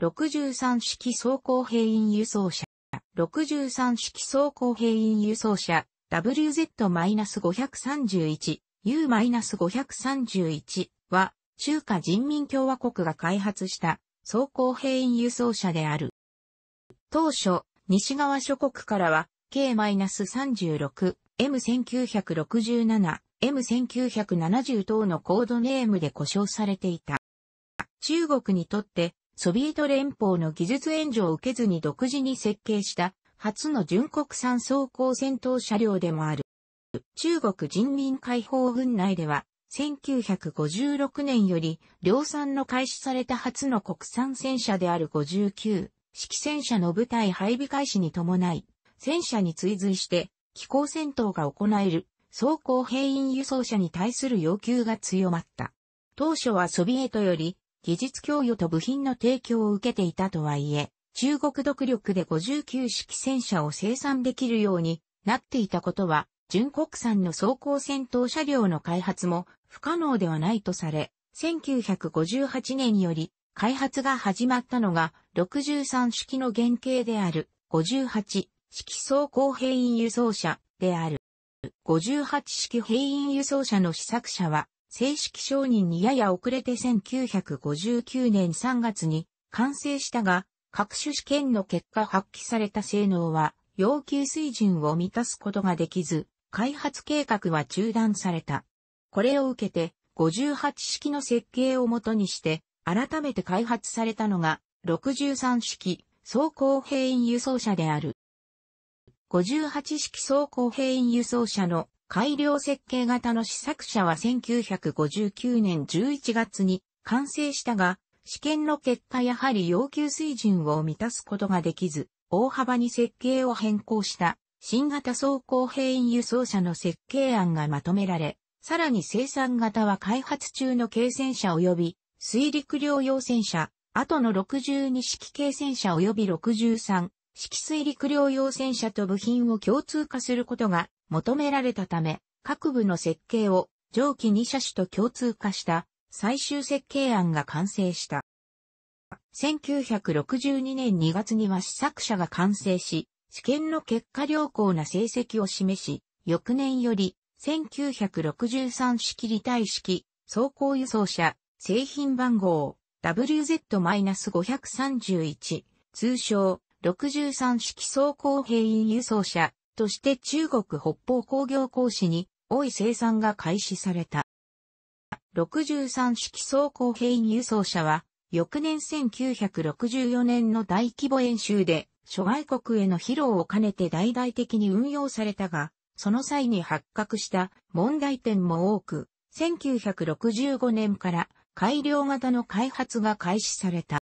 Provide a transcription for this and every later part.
63式装甲兵員輸送車、63式装甲兵員輸送車、WZ-531、U-531 は、中華人民共和国が開発した装甲兵員輸送車である。当初、西側諸国からは、K-36、M1967、M1970 等のコードネームで呼称されていた。中国にとってソビエト連邦の技術援助を受けずに独自に設計した初の純国産装甲戦闘車両でもある。中国人民解放軍内では1956年より量産の開始された初の国産戦車である59式戦車の部隊配備開始に伴い、戦車に追随して気候戦闘が行える装甲兵員輸送車に対する要求が強まった。当初はソビエトより技術供与と部品の提供を受けていたとはいえ、中国独力で59式戦車を生産できるようになっていたことは、純国産の装甲戦闘車両の開発も不可能ではないとされ、1958年より開発が始まったのが63式の原型である58式装甲兵員輸送車である。58式兵員輸送車の試作車は正式承認にやや遅れて1959年3月に完成したが、各種試験の結果発揮された性能は要求水準を満たすことができず、開発計画は中断された。これを受けて、58式の設計をもとにして、改めて開発されたのが、63式走行兵員輸送車である。58式走行兵員輸送車の改良設計型の試作車は1959年11月に完成したが、試験の結果やはり要求水準を満たすことができず、大幅に設計を変更した新型走行兵員輸送車の設計案がまとめられ、さらに生産型は開発中の軽戦車及び水陸両用戦車、後の62式軽戦車及び63式水陸両用戦車と部品を共通化することが求められたため、各部の設計を上記2車種と共通化した最終設計案が完成した。1962年2月には試作車が完成し、試験の結果良好な成績を示し、翌年より1963式離体式走行輸送車製品番号 WZ-531 通称63式走行兵員輸送車として中国北方工業工師に多い生産が開始された。63式装甲兵員輸送車は、翌年1964年の大規模演習で、諸外国への披露を兼ねて大々的に運用されたが、その際に発覚した問題点も多く、1965年から改良型の開発が開始された。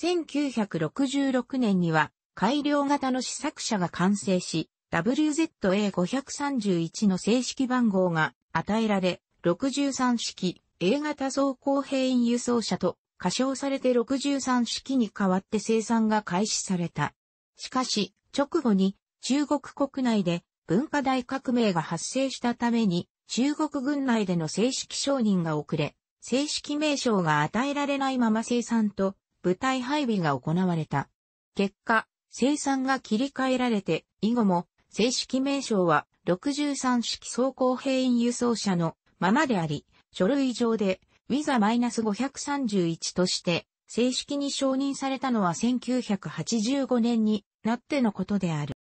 1966年には改良型の試作車が完成し、WZA531 の正式番号が与えられ、63式 A 型走行兵員輸送車と仮称されて63式に代わって生産が開始された。しかし、直後に中国国内で文化大革命が発生したために、中国軍内での正式承認が遅れ、正式名称が与えられないまま生産と部隊配備が行われた。結果、生産が切り替えられて、以後も正式名称は63式走行兵員輸送車のままであり、書類上でウィザ5 3 1として正式に承認されたのは1985年になってのことである。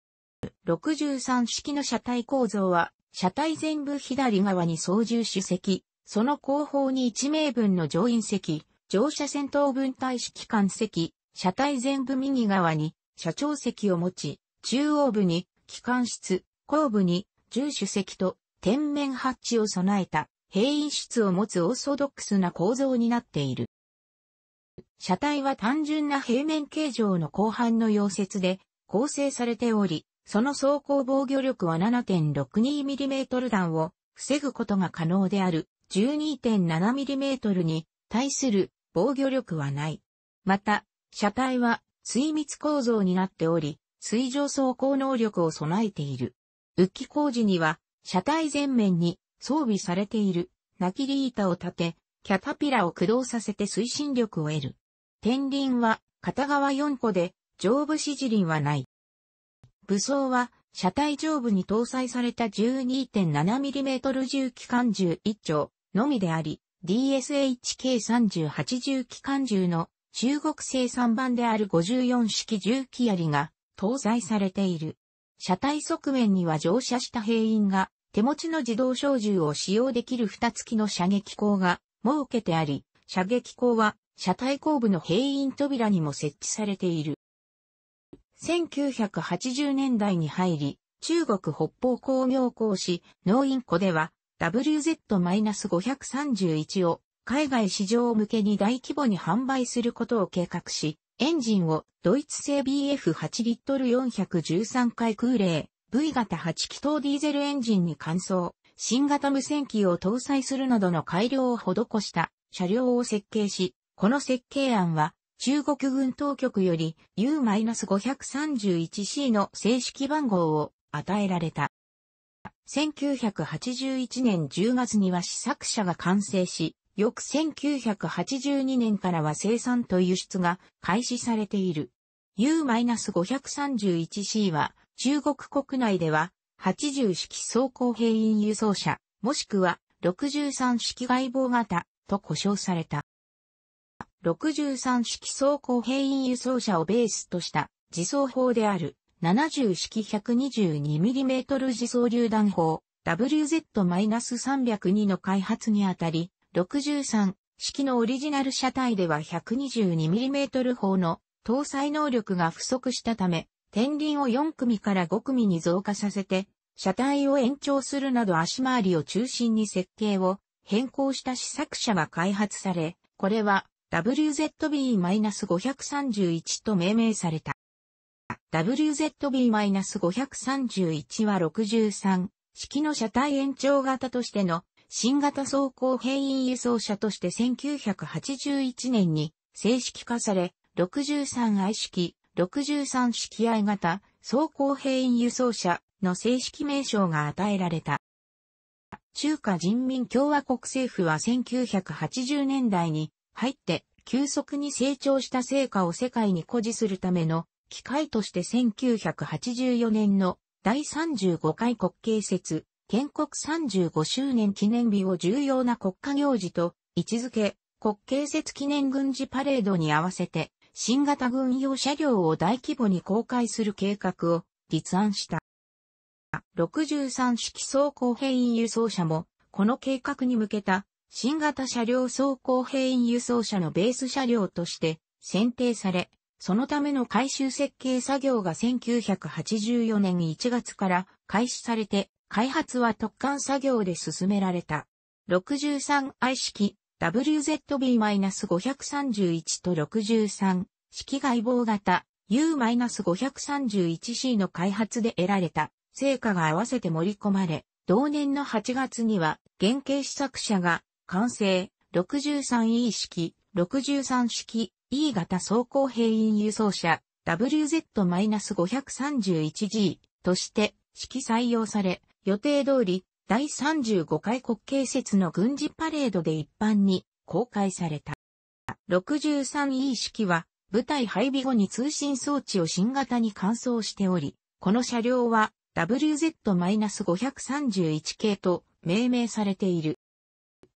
63式の車体構造は、車体全部左側に操縦主席、その後方に1名分の乗員席、乗車先頭分隊指揮官席、車体全部右側に社長席を持ち、中央部に機関室、後部に重主席と天面ハッチを備えた平員室を持つオーソドックスな構造になっている。車体は単純な平面形状の後半の溶接で構成されており、その走行防御力は 7.62mm 弾を防ぐことが可能である 12.7mm に対する防御力はない。また、車体は水密構造になっており、水上走行能力を備えている。浮き工事には、車体前面に装備されている、ナキリ板を立て、キャタピラを駆動させて推進力を得る。天輪は片側4個で、上部指示輪はない。武装は、車体上部に搭載された 12.7mm 重機関銃1丁のみであり、DSHK3080 機関銃の中国製3番である54式重機槍が搭載されている。車体側面には乗車した兵員が手持ちの自動小銃を使用できる蓋付きの射撃口が設けてあり、射撃口は車体後部の兵員扉にも設置されている。1980年代に入り、中国北方工業工市農院湖では WZ-531 を海外市場向けに大規模に販売することを計画し、エンジンをドイツ製 BF8 リットル413回空冷 V 型8気筒ディーゼルエンジンに換装、新型無線機を搭載するなどの改良を施した車両を設計し、この設計案は中国軍当局より U-531C の正式番号を与えられた。1981年10月には試作車が完成し、翌1982年からは生産と輸出が開始されている。U-531C は中国国内では80式装甲兵員輸送車、もしくは63式外防型と呼称された。63式装甲兵員輸送車をベースとした自走砲である70式 122mm 自走榴弾砲 WZ-302 の開発にあたり63式のオリジナル車体では 122mm 砲の搭載能力が不足したため、天輪を4組から5組に増加させて、車体を延長するなど足回りを中心に設計を変更した試作車が開発され、これは WZB-531 と命名された。WZB-531 は63式の車体延長型としての新型装甲兵員輸送車として1981年に正式化され、63愛式、63式愛型装甲兵員輸送車の正式名称が与えられた。中華人民共和国政府は1980年代に入って急速に成長した成果を世界に誇示するための機会として1984年の第35回国慶節建国35周年記念日を重要な国家行事と位置づけ、国慶節記念軍事パレードに合わせて、新型軍用車両を大規模に公開する計画を立案した。63式装甲兵員輸送車も、この計画に向けた新型車両装甲兵員輸送車のベース車両として選定され、そのための改修設計作業が1984年1月から開始されて開発は突貫作業で進められた。63i 式 WZB-531 と63式外貌型 U-531C の開発で得られた成果が合わせて盛り込まれ、同年の8月には原型試作車が完成 63E 式63式 E 型走行兵員輸送車 WZ-531G として式採用され、予定通り、第35回国慶節の軍事パレードで一般に公開された。63E 式は、部隊配備後に通信装置を新型に換装しており、この車両は WZ-531 系と命名されている。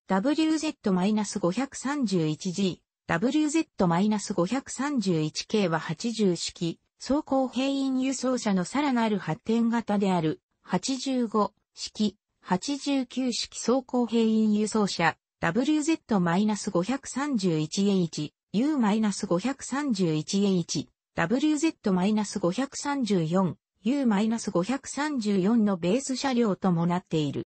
WZ-531G、WZ-531 系は80式、装甲兵員輸送車のさらなる発展型である85式、89式走行兵員輸送車 WZ-531H、U-531H、WZ-534、U-534 のベース車両ともなっている。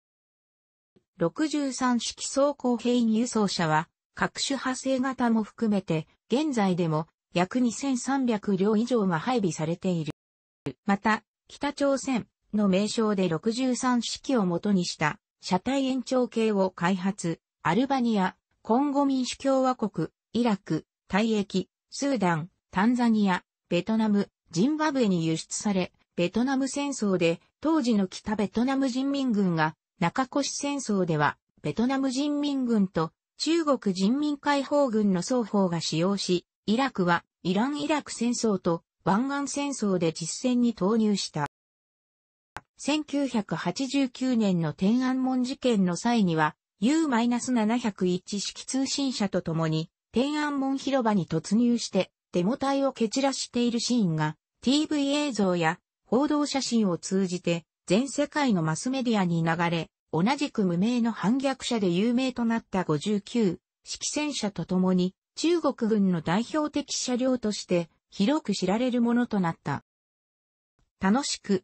63式走行兵員輸送車は、各種派生型も含めて、現在でも約2300両以上が配備されている。また、北朝鮮、の名称で63式をもとにした車体延長系を開発、アルバニア、コンゴ民主共和国、イラク、退役、スーダン、タンザニア、ベトナム、ジンバブエに輸出され、ベトナム戦争で当時の北ベトナム人民軍が中越戦争ではベトナム人民軍と中国人民解放軍の双方が使用し、イラクはイラン・イラク戦争と湾岸戦争で実戦に投入した。1989年の天安門事件の際には、U-701 式通信車と共に、天安門広場に突入して、デモ隊を蹴散らしているシーンが、TV 映像や報道写真を通じて、全世界のマスメディアに流れ、同じく無名の反逆者で有名となった59、式戦車と共に、中国軍の代表的車両として、広く知られるものとなった。楽しく、